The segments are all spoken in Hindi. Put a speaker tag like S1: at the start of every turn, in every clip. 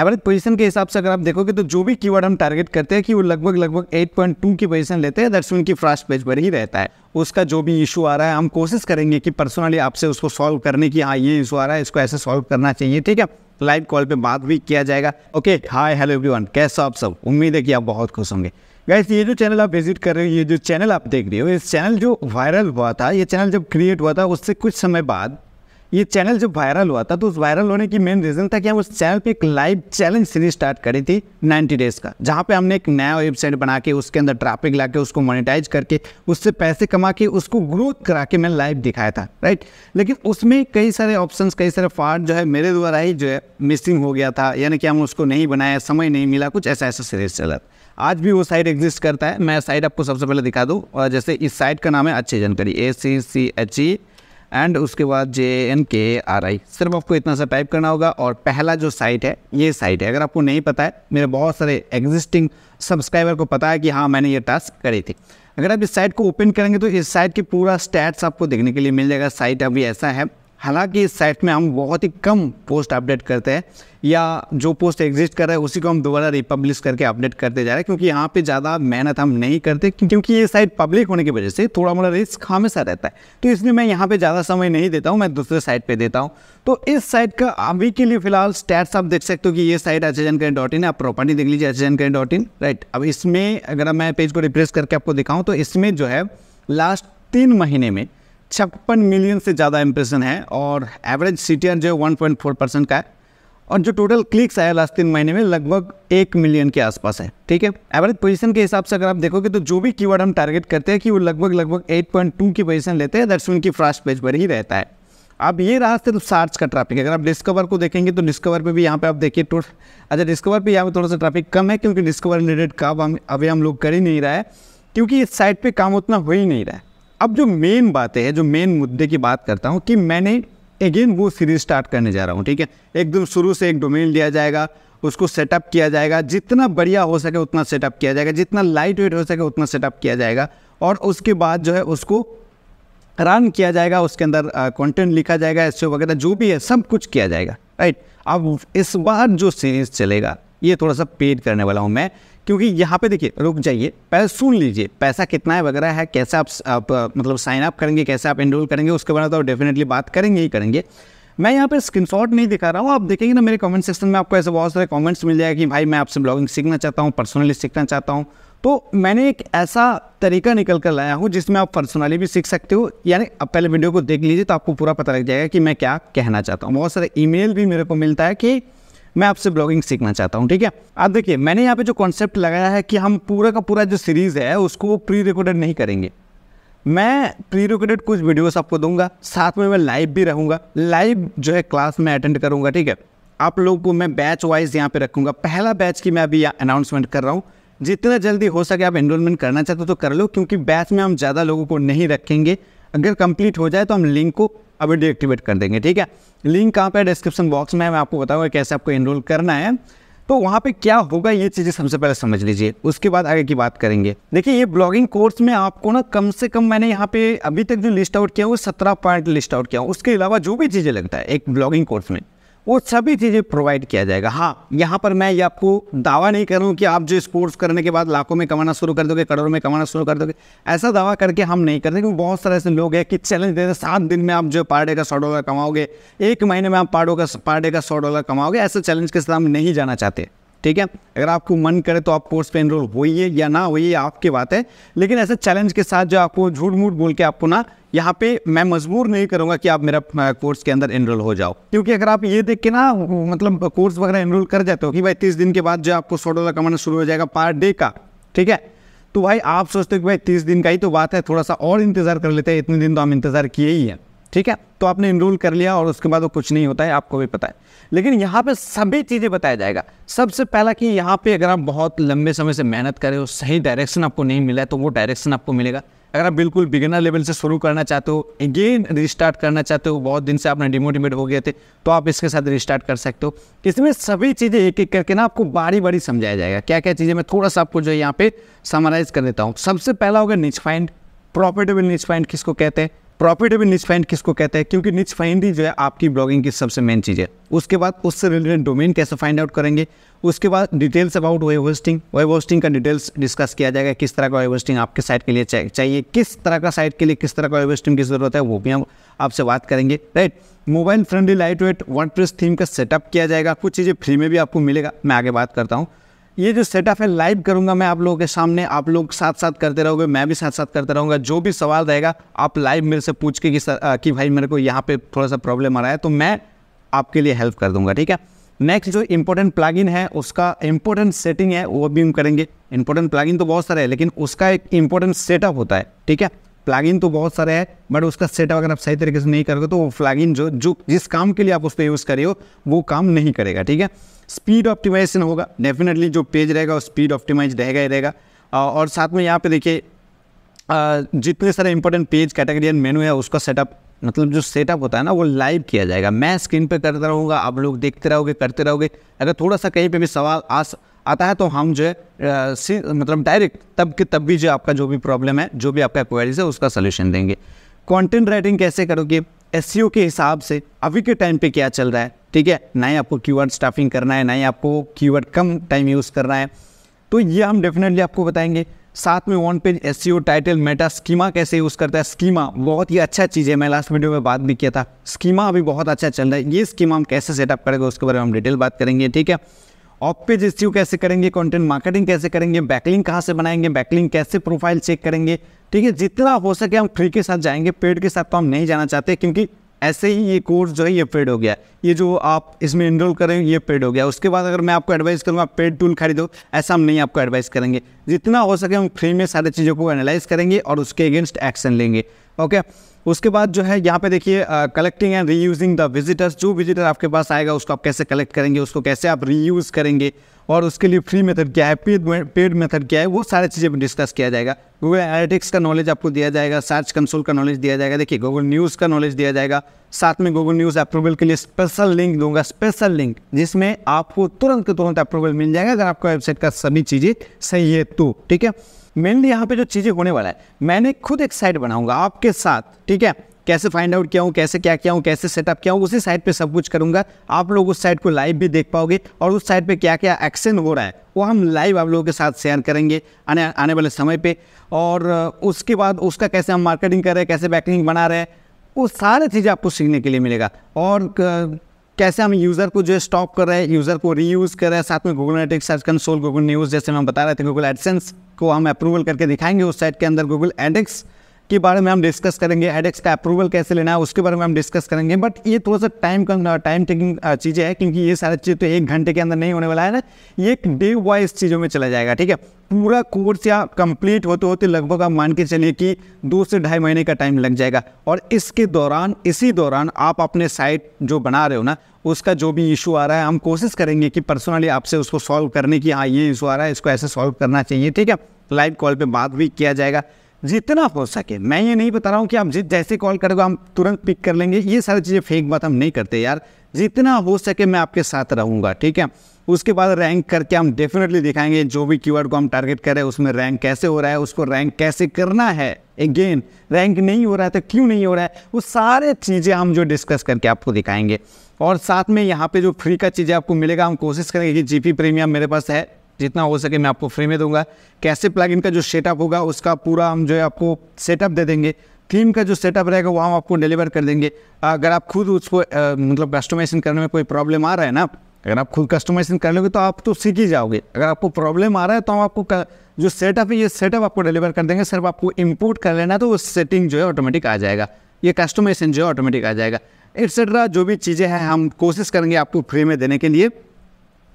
S1: एवरेज पोजीशन के हिसाब से अगर आप देखोगे तो जो भी कीवर्ड हम टारगेट करते हैं कि वो लगभग लगभग 8.2 की पोजीशन लेते हैं दैट्स उनकी फर्स्ट पेज पर ही रहता है उसका जो भी इशू आ रहा है हम कोशिश करेंगे कि पर्सनली आपसे उसको सॉल्व करने की हाँ ये इशू आ रहा है इसको ऐसे सॉल्व करना चाहिए ठीक है लाइव कॉल पर बात भी किया जाएगा ओके हाई हेलो वन कैसा आप सब उम्मीद है कि आप बहुत खुश होंगे गैस ये जो चैनल आप विजिट कर रहे हो ये जो चैनल आप देख रहे हो इस चैनल जो वायरल हुआ था ये चैनल जब क्रिएट हुआ था उससे कुछ समय बाद ये चैनल जब वायरल हुआ था तो उस वायरल होने की मेन रीज़न था कि हम उस चैनल पे एक लाइव चैलेंज सीरीज स्टार्ट करी थी 90 डेज़ का जहाँ पे हमने एक नया वेबसाइट बना के उसके अंदर ट्रैफिक ला के उसको मोनिटाइज करके उससे पैसे कमा के उसको ग्रोथ करा के मैं लाइव दिखाया था राइट लेकिन उसमें कई सारे ऑप्शन कई सारे पार्ट जो है मेरे द्वारा ही जो है मिसिंग हो गया था यानी कि हम उसको नहीं बनाया समय नहीं मिला कुछ ऐसा ऐसा सीरीज चला आज भी वो साइट एग्जिस्ट करता है मैं साइट आपको सबसे पहले दिखा दूँ और जैसे इस साइट का नाम है अच्छी जानकारी ए सी सी एच ई एंड उसके बाद जे एन के आर आई सिर्फ आपको इतना सा टाइप करना होगा और पहला जो साइट है ये साइट है अगर आपको नहीं पता है मेरे बहुत सारे एग्जिस्टिंग सब्सक्राइबर को पता है कि हाँ मैंने ये टास्क करी थी अगर आप इस साइट को ओपन करेंगे तो इस साइट के पूरा स्टैट्स आपको देखने के लिए मिल जाएगा साइट अभी ऐसा है हालांकि इस साइट में हम बहुत ही कम पोस्ट अपडेट करते हैं या जो पोस्ट एग्जिस्ट कर रहा है उसी को हम दोबारा रिपब्लिश करके अपडेट करते जा रहे हैं क्योंकि यहाँ पे ज़्यादा मेहनत हम नहीं करते क्योंकि ये साइट पब्लिक होने की वजह से थोड़ा मोड़ा रिस्क हमेशा रहता है तो इसलिए मैं यहाँ पर ज़्यादा समय नहीं देता हूँ मैं दूसरे साइट पर देता हूँ तो इस साइट का अभी के लिए फिलहाल स्टैट्स आप देख सकते हो कि ये साइट अच्छे जानकारी डॉट इन आप प्रॉपर्टी देख लीजिए अच्छे जानकारी डॉट इन राइट अब इसमें अगर मैं पेज को रिप्रेस करके आपको दिखाऊँ तो इसमें जो है लास्ट तीन महीने में छप्पन मिलियन से ज़्यादा इम्प्रेशन है और एवरेज सी जो है वन पॉइंट फोर परसेंट का है और जो टोटल क्लिक्स आया लास्ट तीन महीने में लगभग एक मिलियन के आसपास है ठीक है एवरेज पोजीशन के हिसाब से अगर आप देखोगे तो जो भी कीवर्ड हम टारगेट करते हैं कि वो लगभग लगभग एट पॉइंट टू की पोजीशन लेते हैं दैट्स उनकी फर्स्ट पेज पर ही रहता है अब ये रहा सिर्फ सार्च का ट्रैफिक अगर आप डिस्कवर को देखेंगे तो डिस्कवर पे भी यहाँ पे आप देखिए टोट अच्छा डिस्कवर पे यहाँ पे थोड़ा सा ट्रैफिक कम है क्योंकि डिस्कवर रिलेटेड काम हम अभी हम लोग कर ही नहीं रहा है क्योंकि इस साइट पर काम उतना हो ही नहीं रहा है अब जो मेन बातें हैं जो मेन मुद्दे की बात करता हूँ कि मैंने अगेन वो सीरीज स्टार्ट करने जा रहा हूँ ठीक है एकदम शुरू से एक डोमेन लिया जाएगा उसको सेटअप किया जाएगा जितना बढ़िया हो सके उतना सेटअप किया जाएगा जितना लाइट वेट हो सके उतना सेटअप किया जाएगा और उसके बाद जो है उसको रन किया जाएगा उसके अंदर कंटेंट लिखा जाएगा एस e वगैरह जो भी है सब कुछ किया जाएगा राइट अब इस बार जो सीरीज़ चलेगा ये थोड़ा सा पेड करने वाला हूँ मैं क्योंकि यहाँ पे देखिए रुक जाइए पहले सुन लीजिए पैसा कितना है वगैरह है कैसे आप, आप मतलब साइन अप करेंगे कैसे आप एनरोल करेंगे उसके बारे में तो डेफिनेटली बात करेंगे ही करेंगे मैं यहाँ पे स्क्रीनशॉट नहीं दिखा रहा हूँ आप देखेंगे ना मेरे कमेंट सेक्शन में आपको ऐसे बहुत सारे कमेंट्स मिल जाएगा कि भाई मैं आपसे ब्लॉगिंग सीखना चाहता हूँ पर्सनली सीखना चाहता हूँ तो मैंने एक ऐसा तरीका निकल कर लाया हूँ जिसमें आप पर्सनली भी सीख सकते हो यानी आप पहले वीडियो को देख लीजिए तो आपको पूरा पता लग जाएगा कि मैं क्या कहना चाहता हूँ बहुत सारे ईमेल भी मेरे को मिलता है कि मैं आपसे ब्लॉगिंग सीखना चाहता हूँ ठीक है अब देखिए मैंने यहाँ पे जो कॉन्सेप्ट लगाया है कि हम पूरा का पूरा जो सीरीज़ है उसको वो प्री रिकॉर्डेड नहीं करेंगे मैं प्री रिकॉर्डेड कुछ वीडियोस आपको दूंगा साथ में मैं लाइव भी रहूँगा लाइव जो है क्लास में अटेंड करूँगा ठीक है आप लोगों को मैं बैच वाइज यहाँ पे रखूँगा पहला बैच की मैं अभी अनाउंसमेंट कर रहा हूँ जितना जल्दी हो सके आप एनरोलमेंट करना चाहते हो तो कर लो क्योंकि बैच में हम ज़्यादा लोगों को नहीं रखेंगे अगर कंप्लीट हो जाए तो हम लिंक को अभी डीएक्टिवेट कर देंगे ठीक है लिंक कहाँ पर डिस्क्रिप्शन बॉक्स में है मैं आपको बताऊँगा कैसे आपको इनरोल करना है तो वहाँ पे क्या होगा ये चीज़ें सबसे पहले समझ लीजिए उसके बाद आगे की बात करेंगे देखिए ये ब्लॉगिंग कोर्स में आपको ना कम से कम मैंने यहाँ पे अभी तक जो लिस्ट आउट किया वो सत्रह पॉइंट लिस्ट आउट किया उसके अलावा जो भी चीज़ें लगता है एक ब्लॉगिंग कोर्स में वो सभी चीज़ें प्रोवाइड किया जाएगा हाँ यहाँ पर मैं ये आपको दावा नहीं कर रहा हूँ कि आप जो स्पोर्ट्स करने के बाद लाखों में कमाना शुरू कर दोगे करोड़ों में कमाना शुरू कर दोगे ऐसा दावा करके हम नहीं करते क्योंकि बहुत सारे ऐसे लोग हैं कि चैलेंज देते हैं सात दिन में आप जो पार डे का सौ डॉलर कमाओगे एक महीने में आप पार डे का पार डे का सौ डॉलर कमाओगे ऐसे चैलेंज के साथ हम नहीं जाना चाहते ठीक है अगर आपको मन करे तो आप कोर्स पे एनरोल होइए या ना होइए आपकी बात है लेकिन ऐसे चैलेंज के साथ जो आपको झूठ मूठ बोल के आपको ना यहाँ पे मैं मजबूर नहीं करूँगा कि आप मेरा कोर्स के अंदर एनरोल हो जाओ क्योंकि अगर आप ये देख के ना मतलब कोर्स वगैरह एनरोल कर जाते हो कि भाई तीस दिन के बाद जो आपको सौ डॉलर कमाना शुरू हो जाएगा पर डे का ठीक है तो भाई आप सोचते हो कि भाई तीस दिन का ही तो बात है थोड़ा सा और इंतज़ार कर लेते हैं इतने दिन तो हम इंतज़ार किए ही हैं ठीक है तो आपने इनरोल कर लिया और उसके बाद वो कुछ नहीं होता है आपको भी पता है लेकिन यहाँ पे सभी चीज़ें बताया जाएगा सबसे पहला कि यहाँ पे अगर आप बहुत लंबे समय से मेहनत कर रहे हो सही डायरेक्शन आपको नहीं मिला है तो वो डायरेक्शन आपको मिलेगा अगर आप बिल्कुल बिगिनर लेवल से शुरू करना चाहते हो अगेन रिस्टार्ट करना चाहते हो बहुत दिन से आपने डिमोटिवेट हो गए थे तो आप इसके साथ रिस्टार्ट कर सकते हो इसमें सभी चीज़ें एक एक करके ना आपको बारी बारी समझाया जाएगा क्या क्या चीज़ें मैं थोड़ा सा आपको जो है यहाँ पे समराइज़ कर देता हूँ सबसे पहला होगा निच फाइंड प्रॉफिटेबल निच फाइंड किसको कहते हैं प्रॉफिटेबल निच फाइंड किसको कहते हैं क्योंकि निच फाइंड ही जो है आपकी ब्लॉगिंग की सबसे मेन चीज़ है उसके बाद उससे रिलेटेड डोमेन कैसे फाइंड आउट करेंगे उसके बाद details about web hosting web hosting का डिटेल्स डिस्कस किया जाएगा किस तरह का वेब होस्टिंग आपके साइट के लिए चाहिए किस तरह का साइट के लिए किस तरह का वेब होस्टिंग की ज़रूरत है वो भी हम आपसे बात करेंगे right mobile friendly lightweight one theme का सेटअप किया जाएगा कुछ चीज़ें फ्री में भी आपको मिलेगा मैं आगे बात करता हूँ ये जो सेटअप है लाइव करूंगा मैं आप लोगों के सामने आप लोग साथ साथ करते रहोगे मैं भी साथ साथ करते रहूंगा जो भी सवाल रहेगा आप लाइव मेरे से पूछ के कि, सर, आ, कि भाई मेरे को यहाँ पे थोड़ा सा प्रॉब्लम आ रहा है तो मैं आपके लिए हेल्प कर दूंगा ठीक है नेक्स्ट जो इम्पोर्टेंट प्लागिन है उसका इम्पोर्टेंट सेटिंग है वो भी हम करेंगे इम्पोर्टेंट प्लागिन तो बहुत सारे है लेकिन उसका एक इम्पोर्टेंट सेटअप होता है ठीक है प्लागिन तो बहुत सारे हैं बट उसका सेटअप अगर आप सही तरीके से नहीं करोगे तो वो प्लागिन जो जो जिस काम के लिए आप उस पर यूज़ करे हो वो काम नहीं करेगा ठीक है स्पीड ऑप्टिमाइजेशन होगा डेफिनेटली जो पेज रहेगा वो स्पीड ऑप्टिमाइज रहेगा ही रहेगा और साथ में यहाँ पे देखिए जितने सारे important page category and menu है उसका सेटअप मतलब जो सेटअप होता है ना वो लाइव किया जाएगा मैं स्क्रीन पे करता रहूँगा आप लोग देखते रहोगे करते रहोगे अगर थोड़ा सा कहीं पे भी सवाल आ आता है तो हम जो है मतलब डायरेक्ट तब के तब भी जो आपका जो भी प्रॉब्लम है जो भी आपका क्वेरीज है उसका सोल्यूशन देंगे कॉन्टेंट राइटिंग कैसे करोगे एस e के हिसाब से अभी के टाइम पे क्या चल रहा है ठीक है ना ही आपको की स्टाफिंग करना है ना ही आपको की कम टाइम यूज़ करना है तो ये हम डेफिनेटली आपको बताएंगे साथ में on page S title meta schema कैसे यूज़ करता है स्कीमा बहुत ही अच्छा चीज़ है मैं लास्ट वीडियो में बात भी किया था स्कीमा अभी बहुत अच्छा चल रहा है ये स्कीमा हम कैसे सेटअप करेंगे उसके बारे में हम डिटेल बात करेंगे ठीक है ऑफ पेज एसईओ कैसे करेंगे कंटेंट मार्केटिंग कैसे करेंगे बैकलिंग कहाँ से बनाएंगे बैकलिंग कैसे प्रोफाइल चेक करेंगे ठीक है जितना हो सके हम फ्री के साथ जाएंगे पेड के साथ तो हम नहीं जाना चाहते क्योंकि ऐसे ही ये कोर्स जो है ये पेड हो गया ये जो आप इसमें इनरोल करें ये पेड हो गया उसके बाद अगर मैं आपको एडवाइस करूँगा पेड टूल खरीदो ऐसा हम नहीं आपको एडवाइस करेंगे जितना हो सके हम फ्री में सारी चीज़ों को एनालाइज करेंगे और उसके अगेंस्ट एक्शन लेंगे ओके उसके बाद जो है यहाँ पे देखिए collecting and reusing the visitors जो विजिटर आपके पास आएगा उसको आप कैसे कलेक्ट करेंगे उसको कैसे आप रीयूज़ करेंगे और उसके लिए फ्री मेथड क्या है पेड पेड मेथड क्या है वो सारे चीज़ें डिस्कस किया जाएगा गूगल एनालिटिक्स का नॉलेज आपको दिया जाएगा सर्च कंसोल का नॉलेज दिया जाएगा देखिए गूगल न्यूज़ का नॉलेज दिया जाएगा साथ में गूगल न्यूज़ अप्रूवल के लिए स्पेशल लिंक दूंगा स्पेशल लिंक जिसमें आपको तुरंत के तुरंत अप्रूवल मिल जाएगा अगर आपका वेबसाइट का सभी चीज़ें सही है तो ठीक है मेनली यहाँ पे जो चीज़ें होने वाला है मैंने खुद एक साइट बनाऊंगा आपके साथ ठीक है कैसे फाइंड आउट किया हूँ कैसे क्या किया हूँ कैसे सेटअप किया हूँ उसी साइट पे सब कुछ करूँगा आप लोग उस साइट को लाइव भी देख पाओगे और उस साइट पे क्या क्या एक्शन हो रहा है वो हम लाइव आप लोगों के साथ शेयर करेंगे आने आने वाले समय पे और उसके बाद उसका कैसे हम मार्केटिंग कर रहे हैं कैसे बैकिंग बना रहे हैं आपको सारे चीजें आपको सीखने के लिए मिलेगा और कैसे हम यूज़र को जो स्टॉप कर रहे हैं यूज़र को रीयूज़ कर रहे हैं साथ में Google analytics search console Google news जैसे हम बता रहे थे गूगल एडसेंस को हम अप्रूवल करके दिखाएंगे उस साइट के अंदर गूगल एडिक्स के बारे में हम डिस्कस करेंगे एडेक्स का अप्रूवल कैसे लेना है उसके बारे में हम डिस्कस करेंगे बट ये थोड़ा सा टाइम टाइम टेकिंग चीज़ें हैं क्योंकि ये सारा चीज़ तो एक घंटे के अंदर नहीं होने वाला है ना ये एक डे वाइज चीज़ों में चला जाएगा ठीक है पूरा कोर्स या कंप्लीट होते होते लगभग आप मान के चलिए कि दो से ढाई महीने का टाइम लग जाएगा और इसके दौरान इसी दौरान आप अपने साइट जो बना रहे हो ना उसका जो भी इशू आ रहा है हम कोशिश करेंगे कि पर्सनली आपसे उसको सॉल्व करने की हाँ ये इशू आ रहा है इसको ऐसे सॉल्व करना चाहिए ठीक है लाइव कॉल पे बात भी किया जाएगा जितना हो सके मैं ये नहीं बता रहा हूँ कि आप जिस जैसे कॉल करोगे हम तुरंत पिक कर लेंगे ये सारी चीज़ें फेक बात हम नहीं करते यार जितना हो सके मैं आपके साथ रहूँगा ठीक है उसके बाद रैंक करके हम डेफिनेटली दिखाएंगे जो भी कीवर्ड को हम टारगेट करें उसमें रैंक कैसे हो रहा है उसको रैंक कैसे करना है अगेन रैंक नहीं हो रहा है तो क्यों नहीं हो रहा है वो सारे चीज़ें हम जो डिस्कस करके आपको दिखाएंगे और साथ में यहाँ पे जो फ्री का चीज़ें आपको मिलेगा हम कोशिश करेंगे कि जीपी प्रीमियम मेरे पास है जितना हो सके मैं आपको फ्री में दूंगा कैसे प्लग का जो सेटअप होगा उसका पूरा हम जो है आपको सेटअप दे देंगे थीम का जो सेटअप रहेगा वो हम आपको डिलीवर कर देंगे अगर आप खुद उसको मतलब कस्टमाइजेशन करने में कोई प्रॉब्लम आ रहा है ना अगर आप खुद कस्टमाइजेशन कर लोगे तो आप तो सीख ही जाओगे अगर आपको प्रॉब्लम आ रहा है तो हम आपको कर, जो सेटअप है ये सेटअप आपको डिलीवर कर देंगे सिर्फ आपको इम्पोर्ट कर लेना तो वो सेटिंग जो है ऑटोमेटिक आ जाएगा ये कस्टमाइजेशन जो है ऑटोमेटिक आ जाएगा एट्सेट्रा जो भी चीज़ें हैं हम कोशिश करेंगे आपको फ्री में देने के लिए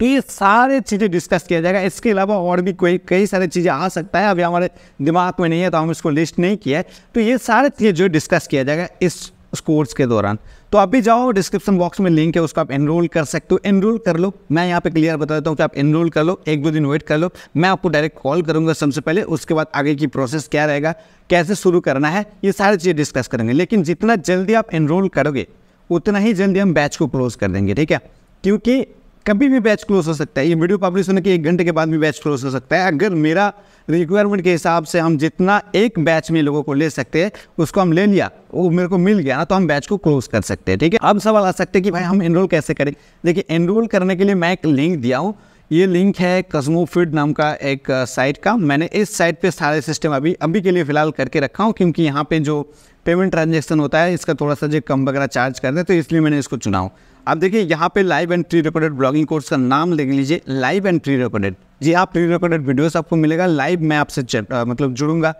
S1: तो ये सारे चीज़ें डिस्कस किया जाएगा इसके अलावा और भी कोई कई सारी चीज़ें आ सकता है अभी हमारे दिमाग में नहीं है तो हम इसको लिस्ट नहीं किया है तो ये सारे चीज़ें जो डिस्कस किया जाएगा इस कोर्स के दौरान तो आप भी जाओ डिस्क्रिप्शन बॉक्स में लिंक है उसको आप एनरोल कर सकते हो एनरोल कर लो मैं यहाँ पे क्लियर बता देता हूँ कि आप एनरोल कर लो एक दो दिन वेट कर लो मैं आपको डायरेक्ट कॉल करूँगा सबसे पहले उसके बाद आगे की प्रोसेस क्या रहेगा कैसे शुरू करना है ये सारी चीज़ें डिस्कस करेंगे लेकिन जितना जल्दी आप एनरोल करोगे उतना ही जल्दी हम बैच को क्लोज कर देंगे ठीक है क्योंकि कभी भी बैच क्लोज हो सकता है ये वीडियो पब्लिश होने के एक घंटे के बाद भी बैच क्लोज हो सकता है अगर मेरा रिक्वायरमेंट के हिसाब से हम जितना एक बैच में लोगों को ले सकते हैं उसको हम ले लिया वो मेरे को मिल गया ना तो हम बैच को क्लोज कर सकते हैं ठीक है अब सवाल आ सकते हैं कि भाई हम एनरोल कैसे करें देखिए एनरोल करने के लिए मैं एक लिंक दिया हूँ ये लिंक है कस्मोफिड नाम का एक साइट का मैंने इस साइट पे सारे सिस्टम अभी अभी के लिए फ़िलहाल करके रखा हूँ क्योंकि यहाँ पे जो पेमेंट ट्रांजेक्शन होता है इसका थोड़ा सा जो कम वगैरह चार्ज कर रहे हैं तो इसलिए मैंने इसको चुना हूँ अब देखिए यहाँ पे live and pre recorded blogging course का नाम लिख लीजिए लाइव एंड प्री रिकॉर्डेड जी आप प्री रिकॉर्डेड वीडियोस आपको मिलेगा लाइव मैं आपसे मतलब जुड़ूंगा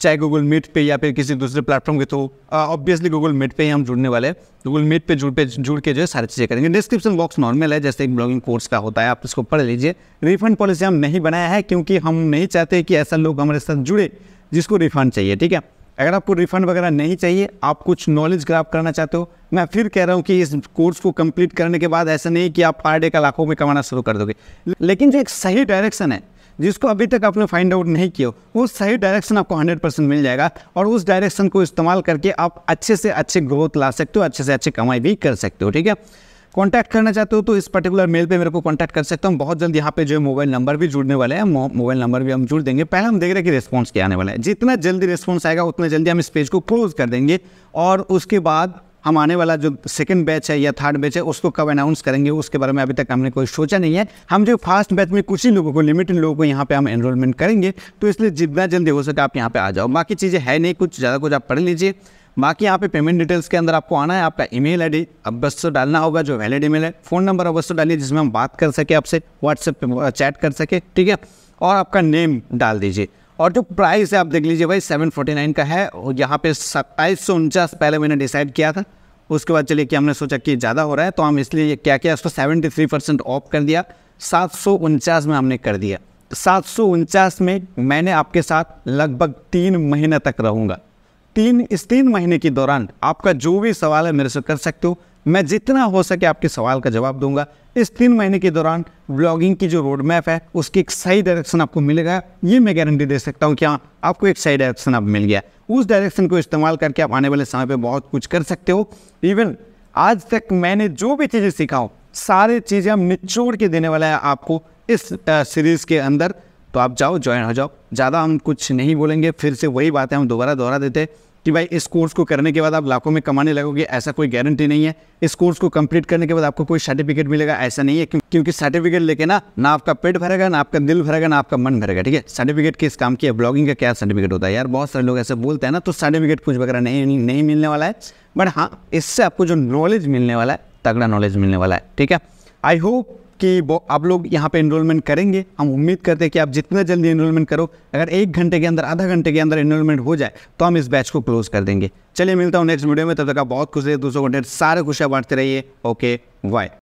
S1: चाहे गूगल मीट पे या फिर किसी दूसरे प्लेटफॉर्म के थ्रू ऑब्वियसली गूगल मीट पे ही हम जुड़ने वाले हैं गूगल मीट पे जुड़ पे जुड़ के जो है सारी चीज़ें करेंगे डिस्क्रिप्शन बॉक्स नॉर्मल है जैसे एक ब्लॉगिंग कोर्स का होता है आप इसको पढ़ लीजिए रिफंड पॉलिसी हम नहीं बनाया है क्योंकि हम नहीं चाहते कि ऐसा लोग हमारे साथ जुड़े जिसको रिफंड चाहिए ठीक है अगर आपको रिफंड वगैरह नहीं चाहिए आप कुछ नॉलेज ग्राफ करना चाहते हो मैं फिर कह रहा हूँ कि इस कोर्स को कंप्लीट करने के बाद ऐसा नहीं कि आप पर डे का लाखों में कमाना शुरू कर दोगे लेकिन जो एक सही डायरेक्शन है जिसको अभी तक आपने फाइंड आउट नहीं किया वो सही डायरेक्शन आपको 100 परसेंट मिल जाएगा और उस डायरेक्शन को इस्तेमाल करके आप अच्छे से अच्छे ग्रोथ ला सकते हो अच्छे से अच्छे कमाई भी कर सकते हो ठीक है कॉन्टैक्ट करना चाहते हो तो इस पर्टिकुलर मेल पे मेरे को कॉन्टैक्ट कर सकते हो बहुत जल्द यहाँ पे जो है मोबाइल नंबर भी जुड़ने वाले हैं मोबाइल नंबर भी हम जुड़ देंगे पहले हम देख रहे हैं कि रिस्पॉन्स क्या आने वाला है जितना जल्दी रिस्पॉन्स आएगा उतना जल्दी हम इस पेज को क्लोज कर देंगे और उसके बाद हम आने वाला जो सेकंड बैच है या थर्ड बैच है उसको कब अनाउंस करेंगे उसके बारे में अभी तक हमने कोई सोचा नहीं है हम जो फास्ट बैच में कुछ ही लोगों को लिमिटेड लोगों को यहाँ पे हम एनरोलमेंट करेंगे तो इसलिए जितना जल्दी हो सके आप यहाँ पे आ जाओ बाकी चीज़ें है नहीं कुछ ज़्यादा कुछ आप पढ़ लीजिए बाकी यहाँ पे पेमेंट डिटेल्स के अंदर आपको आना है आपका ईमेल आईडी अब बस तो डालना होगा जो वैलिड ईमेल है फ़ोन नंबर अब बस तो डालिए जिसमें हम बात कर सके आपसे व्हाट्सएप पे चैट कर सके ठीक है और आपका नेम डाल दीजिए और जो प्राइस है आप देख लीजिए भाई सेवन फोर्टी नाइन का है और यहाँ पे सत्ताईस सौ उनचास पहले मैंने डिसाइड किया था उसके बाद चलिए कि हमने सोचा कि ज़्यादा हो रहा है तो हम इसलिए क्या किया उसको सेवेंटी थ्री परसेंट ऑफ कर दिया सात सौ उनचास में हमने कर दिया सात सौ उनचास में मैंने आपके साथ लगभग तीन महीने तक रहूँगा तीन इस तीन महीने के दौरान आपका जो भी सवाल है मेरे से कर सकते हो मैं जितना हो सके आपके सवाल का जवाब दूंगा इस तीन महीने के दौरान ब्लॉगिंग की जो रोड मैप है उसकी एक सही डायरेक्शन आपको मिलेगा ये मैं गारंटी दे सकता हूँ कि हाँ आपको एक सही डायरेक्शन अब मिल गया उस डायरेक्शन को इस्तेमाल करके आप आने वाले समय पर बहुत कुछ कर सकते हो इवन आज तक मैंने जो भी चीज़ें सीखा हो सारी चीज़ें हम निचोड़ के देने वाला है आपको इस सीरीज़ के अंदर तो आप जाओ ज्वाइन हो जाओ ज़्यादा हम कुछ नहीं बोलेंगे फिर से वही बातें हम दोबारा दोहरा देते कि भाई इस कोर्स को करने के बाद आप लाखों में कमाने लगोगे ऐसा कोई गारंटी नहीं है इस कोर्स को कंप्लीट करने के बाद आपको कोई सर्टिफिकेट मिलेगा ऐसा नहीं है क्योंकि सर्टिफिकेट लेके ना ना आपका पेट भरेगा ना आपका दिल भरेगा ना आपका मन भरेगा ठीक है सर्टिफिकेट किस काम की है ब्लॉगिंग का क्या सर्टिफिकेट होता है यार बहुत सारे लोग ऐसे बोलते हैं ना तो सर्टिफिकेट कुछ वगैरह नहीं नहीं मिलने वाला है बट हाँ इससे आपको जो नॉलेज मिलने वाला है तगड़ा नॉलेज मिलने वाला है ठीक है आई होप कि वो आप लोग यहाँ पे इनरोलमेंट करेंगे हम उम्मीद करते हैं कि आप जितना जल्दी इनरोलमेंट करो अगर एक घंटे के अंदर आधा घंटे के अंदर इनरोलमेंट हो जाए तो हम इस बैच को क्लोज कर देंगे चलिए मिलता हूँ नेक्स्ट वीडियो में तब तक आप बहुत खुश रहिए दूसरों को सारे खुशियाँ बांटते रहिए ओके बाय